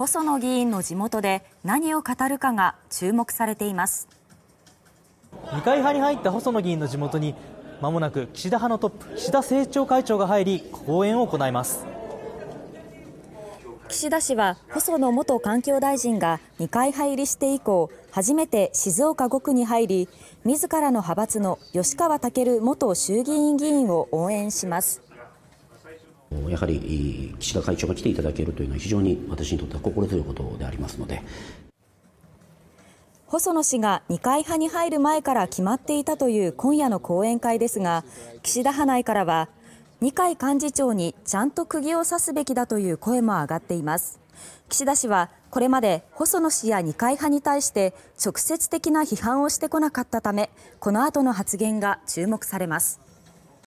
細野議員の地元で何を語るかが注目されています二階派に入った細野議員の地元にまもなく岸田派のトップ岸田政調会長が入り講演を行います岸田氏は細野元環境大臣が二階派入りして以降初めて静岡5区に入り自らの派閥の吉川赳元衆議院議員を応援しますやはり岸田会長が来ていただけるというのは、非常に私にとっては心強いことでありますので。細野氏が二階派に入る前から決まっていたという今夜の講演会ですが岸田派内からは二階幹事長にちゃんと釘を刺すべきだという声も上がっています岸田氏はこれまで細野氏や二階派に対して直接的な批判をしてこなかったためこの後の発言が注目されます